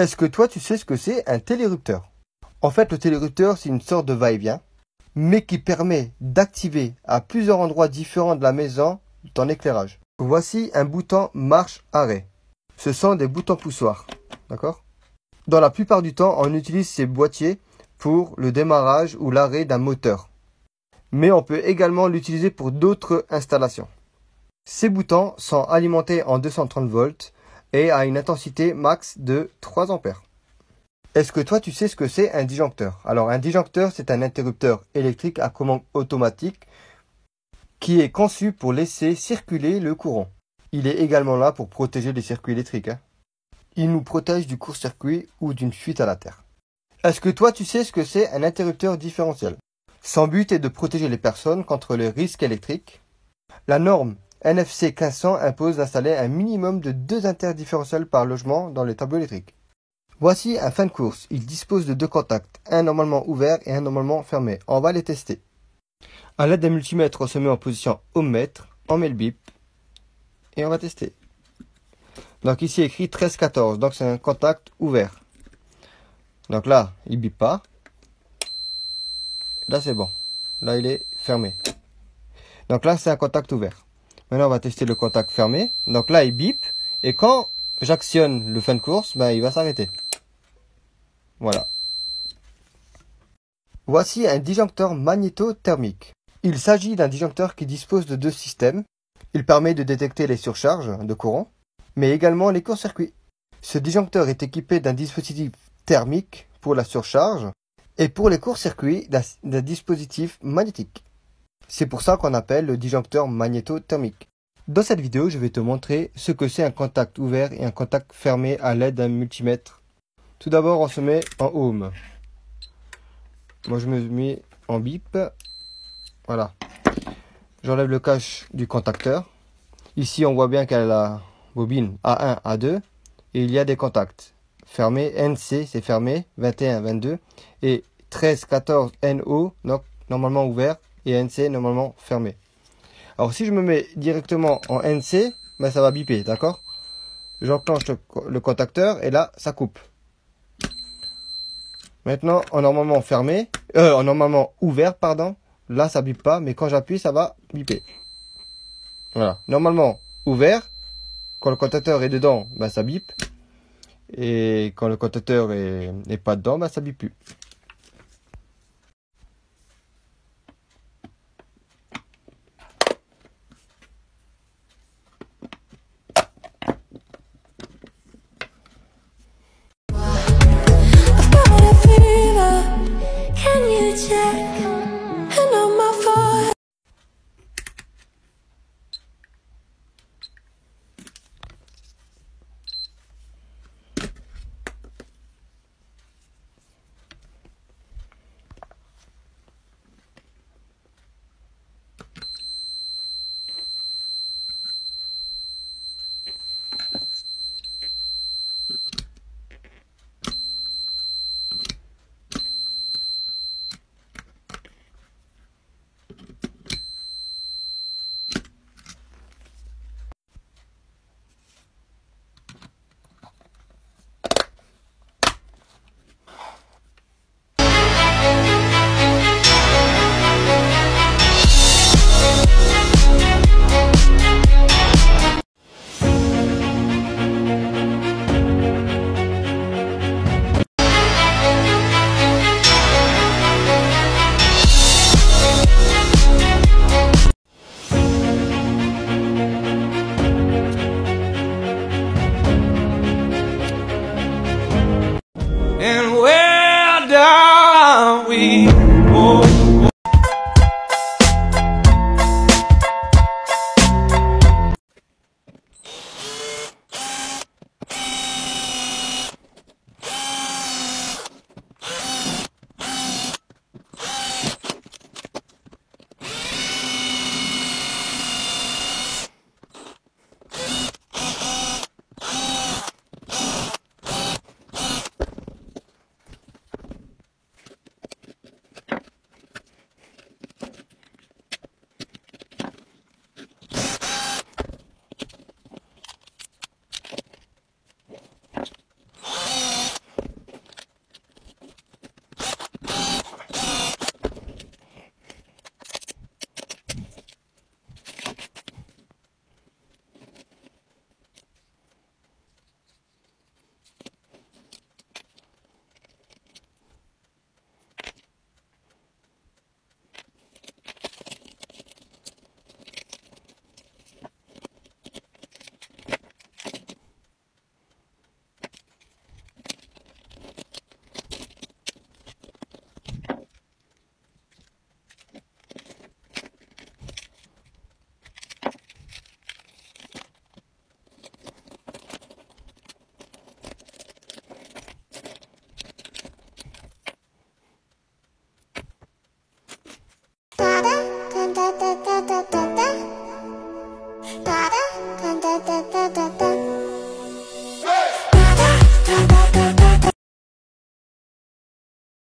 Est-ce que toi, tu sais ce que c'est un télérupteur En fait, le télérupteur, c'est une sorte de va-et-vient, mais qui permet d'activer à plusieurs endroits différents de la maison ton éclairage. Voici un bouton marche-arrêt. Ce sont des boutons poussoirs, d'accord Dans la plupart du temps, on utilise ces boîtiers pour le démarrage ou l'arrêt d'un moteur. Mais on peut également l'utiliser pour d'autres installations. Ces boutons sont alimentés en 230 volts et à une intensité max de 3 ampères. Est-ce que toi tu sais ce que c'est un disjoncteur Alors un disjoncteur c'est un interrupteur électrique à commande automatique qui est conçu pour laisser circuler le courant. Il est également là pour protéger les circuits électriques. Hein. Il nous protège du court-circuit ou d'une fuite à la terre. Est-ce que toi tu sais ce que c'est un interrupteur différentiel Son but est de protéger les personnes contre les risques électriques. La norme NFC 1500 impose d'installer un minimum de deux interdifférentiels par logement dans les tableaux électriques. Voici un fin de course. Il dispose de deux contacts, un normalement ouvert et un normalement fermé. On va les tester. À l'aide d'un multimètre, on se met en position ohmmètre, on met le bip et on va tester. Donc ici écrit 13-14, donc c'est un contact ouvert. Donc là, il bip pas. Là c'est bon. Là il est fermé. Donc là c'est un contact ouvert. Maintenant, on va tester le contact fermé. Donc là, il bip. Et quand j'actionne le fin de course, ben, il va s'arrêter. Voilà. Voici un disjoncteur magnéto-thermique. Il s'agit d'un disjoncteur qui dispose de deux systèmes. Il permet de détecter les surcharges de courant, mais également les courts-circuits. Ce disjoncteur est équipé d'un dispositif thermique pour la surcharge et pour les courts-circuits d'un dispositif magnétique. C'est pour ça qu'on appelle le disjoncteur magnéto-thermique. Dans cette vidéo, je vais te montrer ce que c'est un contact ouvert et un contact fermé à l'aide d'un multimètre. Tout d'abord, on se met en ohm. Moi, je me mets en bip. Voilà. J'enlève le cache du contacteur. Ici, on voit bien qu'elle a la bobine A1, A2. Et il y a des contacts. Fermé, NC, c'est fermé, 21, 22. Et 13, 14, NO, donc normalement ouvert, et NC normalement fermé. Alors si je me mets directement en NC, ben, ça va biper, d'accord J'enclenche le, le, contacteur et là, ça coupe. Maintenant, en normalement fermé, euh, en normalement ouvert, pardon, là ça bip pas, mais quand j'appuie, ça va biper. Voilà, normalement ouvert, quand le contacteur est dedans, ben, ça bip. Et quand le contacteur n'est pas dedans, ben, ça bip plus.